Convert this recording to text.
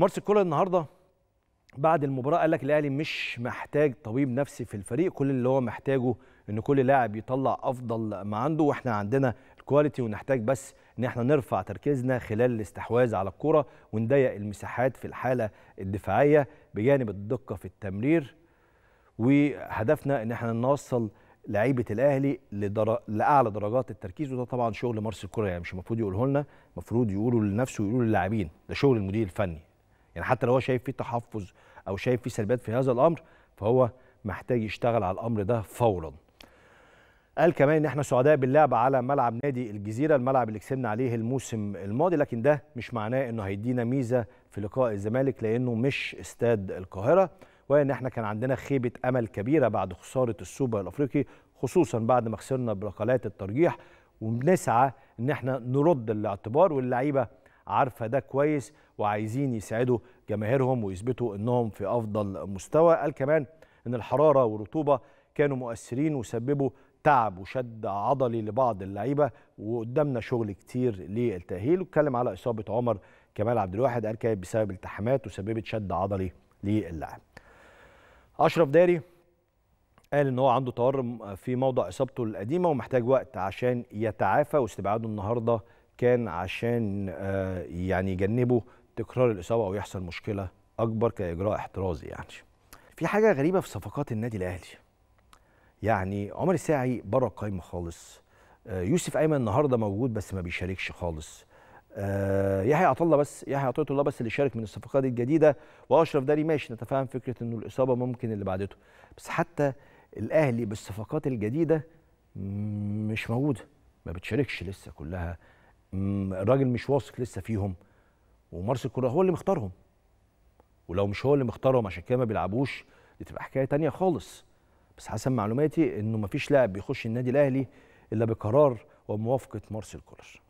مارس كولر النهارده بعد المباراه قال لك الاهلي مش محتاج طبيب نفسي في الفريق كل اللي هو محتاجه ان كل لاعب يطلع افضل ما عنده واحنا عندنا الكواليتي ونحتاج بس ان احنا نرفع تركيزنا خلال الاستحواذ على الكره ونضيق المساحات في الحاله الدفاعيه بجانب الدقه في التمرير وهدفنا ان احنا نوصل لعيبه الاهلي لدر... لاعلى درجات التركيز وده طبعا شغل مارس الكوره يعني مش المفروض يقوله لنا المفروض يقولوا لنفسه ويقولوا للاعبين ده شغل المدير الفني يعني حتى لو هو شايف فيه تحفظ او شايف فيه سلبيات في هذا الامر فهو محتاج يشتغل على الامر ده فورا قال كمان ان احنا سعداء باللعب على ملعب نادي الجزيره الملعب اللي كسبنا عليه الموسم الماضي لكن ده مش معناه انه هيدينا ميزه في لقاء الزمالك لانه مش استاد القاهره وان احنا كان عندنا خيبه امل كبيره بعد خساره السوبر الافريقي خصوصا بعد ما خسرنا بركلات الترجيح وبنسعى ان احنا نرد الاعتبار واللعيبه عارفه ده كويس وعايزين يسعدوا جماهيرهم ويثبتوا انهم في افضل مستوى قال كمان ان الحراره والرطوبه كانوا مؤثرين وسببوا تعب وشد عضلي لبعض اللعيبه وقدامنا شغل كتير للتاهيل واتكلم على اصابه عمر كمال عبد الواحد قال كانت بسبب التحامات وسببت شد عضلي للاعب اشرف داري قال ان هو عنده تورم في موضع اصابته القديمه ومحتاج وقت عشان يتعافى واستبعاده النهارده كان عشان آه، يعني يجنبوا تكرار الاصابه او يحصل مشكله اكبر كاجراء احترازي يعني في حاجه غريبه في صفقات النادي الاهلي يعني عمر الساعي بره القايمه خالص آه، يوسف ايمن النهارده موجود بس ما بيشاركش خالص آه، يحيى عطيه الله بس يحيى عطيه الله بس اللي شارك من الصفقات الجديده واشرف داري ماشي نتفاهم فكره انه الاصابه ممكن اللي بعدته بس حتى الاهلي بالصفقات الجديده مش موجوده ما بتشاركش لسه كلها الراجل مش واثق لسه فيهم ومارسيل كولر هو اللي مختارهم ولو مش هو اللي مختارهم عشان كده ما بيلعبوش دي تبقى حكايه تانية خالص بس حسب معلوماتي انه ما فيش لاعب بيخش النادي الاهلي الا بقرار وموافقه مارسيل كولر